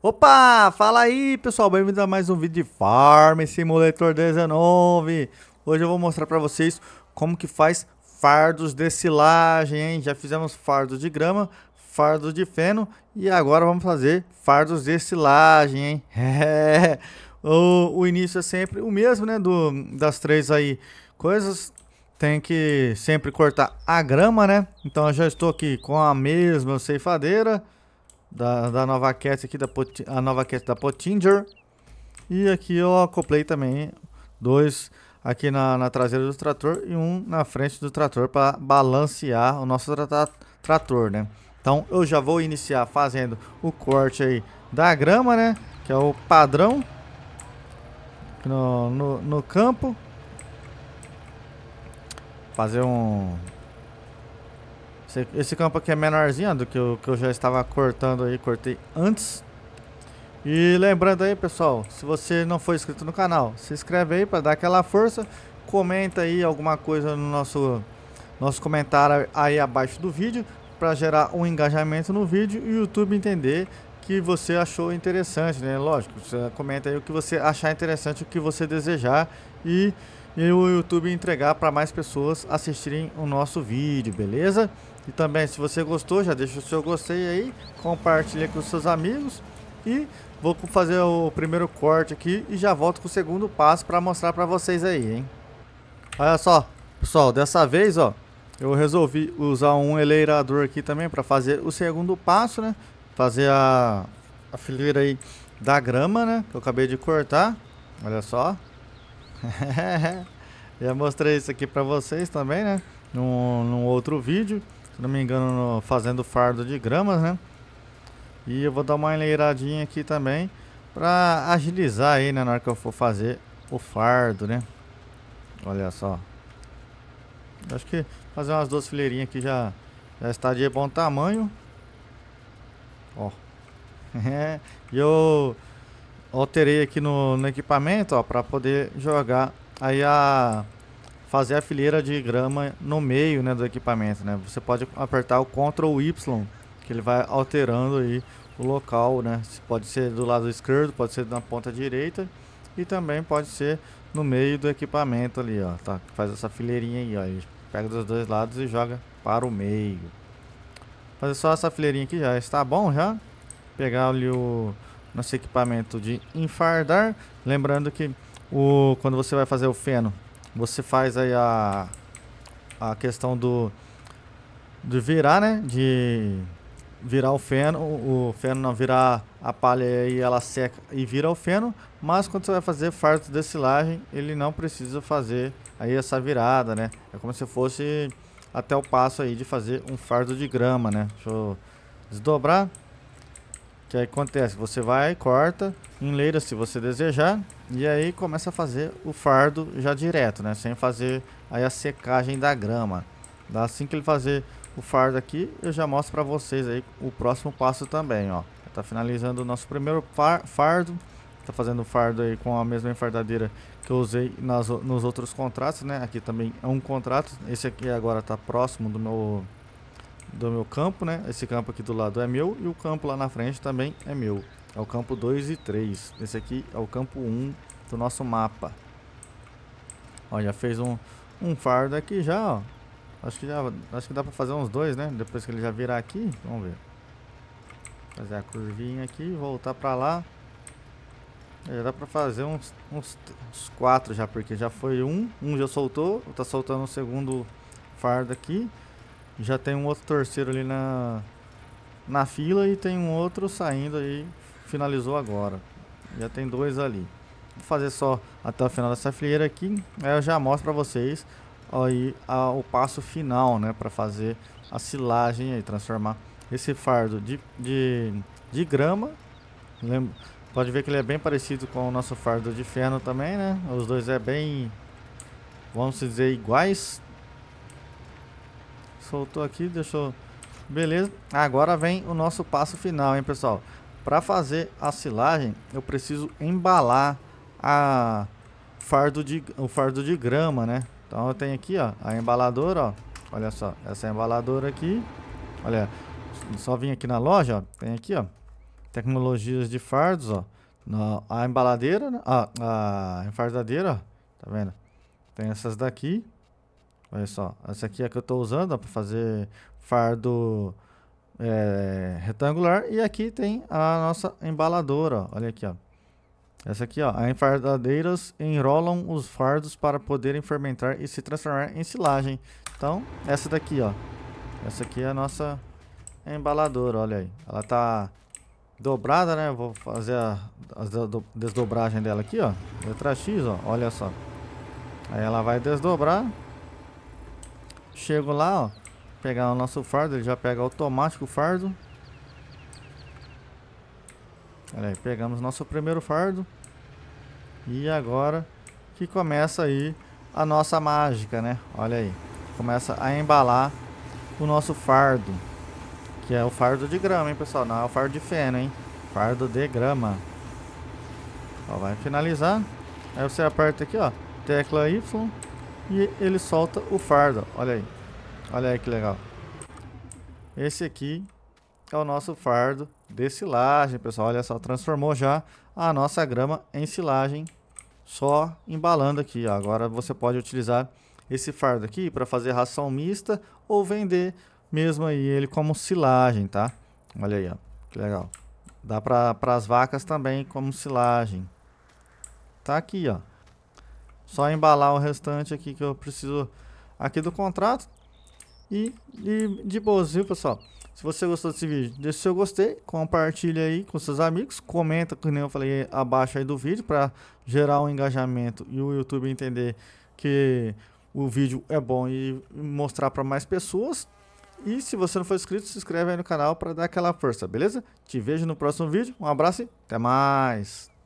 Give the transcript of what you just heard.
Opa, fala aí pessoal, bem-vindo a mais um vídeo de Farm Simulator 19 Hoje eu vou mostrar para vocês como que faz fardos de silagem, hein? Já fizemos fardos de grama, fardos de feno e agora vamos fazer fardos de silagem, hein? É, o, o, início é sempre o mesmo, né, do, das três aí coisas tem que sempre cortar a grama, né? Então eu já estou aqui com a mesma ceifadeira da, da nova cast aqui, da Pot, a nova cast da Pottinger. E aqui eu acoplei também dois aqui na, na, traseira do trator e um na frente do trator para balancear o nosso tra tra trator, né? Então eu já vou iniciar fazendo o corte aí da grama, né? Que é o padrão no, no, no campo. Fazer um esse, esse campo aqui é menorzinho do que o que eu já estava cortando aí, cortei antes. E lembrando aí, pessoal, se você não for inscrito no canal, se inscreve aí para dar aquela força. Comenta aí alguma coisa no nosso, nosso comentário aí abaixo do vídeo para gerar um engajamento no vídeo e o YouTube entender que você achou interessante, né? Lógico, você comenta aí o que você achar interessante, o que você desejar e, e o YouTube entregar para mais pessoas assistirem o nosso vídeo, beleza? E também, se você gostou, já deixa o seu gostei aí, compartilha com os seus amigos e vou fazer o primeiro corte aqui e já volto com o segundo passo para mostrar para vocês aí, hein? Olha só, pessoal, dessa vez, ó, eu resolvi usar um eleirador aqui também para fazer o segundo passo, né? Fazer a, a fileira aí da grama, né? Que eu acabei de cortar. Olha só. Já mostrei isso aqui para vocês também, né? Num, num outro vídeo se não me engano, no, fazendo fardo de gramas, né? E eu vou dar uma enleiradinha aqui também para agilizar aí, né, na hora que eu for fazer o fardo, né? Olha só. acho que fazer umas duas fileirinhas aqui já, já está de bom tamanho. Ó. É, e eu alterei aqui no, no equipamento, ó, para poder jogar aí a fazer a fileira de grama no meio né, do equipamento. Né? Você pode apertar o Ctrl Y, que ele vai alterando aí o local. Né? Pode ser do lado esquerdo, pode ser na ponta direita e também pode ser no meio do equipamento ali. Ó, tá? Faz essa fileirinha aí. Ó, pega dos dois lados e joga para o meio. Fazer só essa fileirinha aqui já está bom já. Pegar ali o nosso equipamento de enfardar. Lembrando que o, quando você vai fazer o feno, você faz aí a, a questão do, do virar, né? De virar o feno, o feno não virar a palha e ela seca e vira o feno, mas quando você vai fazer fardo de silagem, ele não precisa fazer aí essa virada, né? É como se fosse até o passo aí de fazer um fardo de grama, né? Deixa eu desdobrar. Que aí acontece, você vai, corta, enleira se você desejar, e aí começa a fazer o fardo já direto, né? Sem fazer aí a secagem da grama. Assim que ele fazer o fardo aqui, eu já mostro para vocês aí o próximo passo também, ó. Tá finalizando o nosso primeiro fardo. Tá fazendo o fardo aí com a mesma enfardadeira que eu usei nas, nos outros contratos, né? Aqui também é um contrato. Esse aqui agora tá próximo do meu do meu campo, né? Esse campo aqui do lado é meu e o campo lá na frente também é meu. É o campo 2 e 3. Esse aqui é o campo 1 um do nosso mapa. Ó, já fez um, um fardo aqui já, ó. Acho que, já, acho que dá pra fazer uns dois, né? Depois que ele já virar aqui, vamos ver. Fazer a curvinha aqui, voltar pra lá. É, já dá pra fazer uns, uns, uns quatro já, porque já foi um. Um já soltou, tá soltando o segundo fardo aqui. Já tem um outro terceiro ali na, na fila e tem um outro saindo aí. Finalizou agora. Já tem dois ali. Vou fazer só até o final dessa fileira aqui. Aí eu já mostro para vocês aí a, o passo final, né? Para fazer a silagem aí. Transformar esse fardo de, de, de grama. Lembra, pode ver que ele é bem parecido com o nosso fardo de ferro também, né? Os dois é bem, vamos dizer, iguais Soltou aqui, deixou... Beleza. Agora vem o nosso passo final, hein, pessoal. Para fazer a silagem, eu preciso embalar a fardo de, o fardo de grama, né? Então eu tenho aqui, ó, a embaladora, ó. Olha só, essa embaladora aqui. Olha, só vim aqui na loja, ó. Tem aqui, ó. Tecnologias de fardos, ó. No, a embaladeira, né? a, ah, a enfardadeira, ó. Tá vendo? Tem essas daqui. Olha só, essa aqui é a que eu estou usando para fazer fardo é, retangular. E aqui tem a nossa embaladora, ó. olha aqui, ó. Essa aqui, ó, as enfardadeiras enrolam os fardos para poderem fermentar e se transformar em silagem. Então, essa daqui, ó. Essa aqui é a nossa embaladora, olha aí. Ela tá dobrada, né? Vou fazer a, a desdobragem dela aqui, ó. Letra X, ó. Olha só. Aí ela vai desdobrar. Chego lá, ó. Pegar o nosso fardo, ele já pega automático o fardo. Olha aí, pegamos nosso primeiro fardo. E agora que começa aí a nossa mágica, né? Olha aí. Começa a embalar o nosso fardo. Que é o fardo de grama, hein, pessoal? Não é o fardo de feno, hein? Fardo de grama. Ó, vai finalizar. Aí você aperta aqui, ó. Tecla Y e ele solta o fardo, olha aí, olha aí que legal. Esse aqui é o nosso fardo de silagem, pessoal, olha só, transformou já a nossa grama em silagem, só embalando aqui, ó. agora você pode utilizar esse fardo aqui para fazer ração mista ou vender mesmo aí ele como silagem, tá? Olha aí, ó, que legal. Dá para as vacas também como silagem. Tá aqui, ó. Só embalar o restante aqui que eu preciso aqui do contrato. E, e de boas, viu, pessoal? Se você gostou desse vídeo, deixa o seu gostei, compartilha aí com seus amigos, comenta, como eu falei abaixo aí do vídeo, para gerar um engajamento e o YouTube entender que o vídeo é bom e mostrar para mais pessoas. E se você não for inscrito, se inscreve aí no canal para dar aquela força, beleza? Te vejo no próximo vídeo, um abraço e até mais!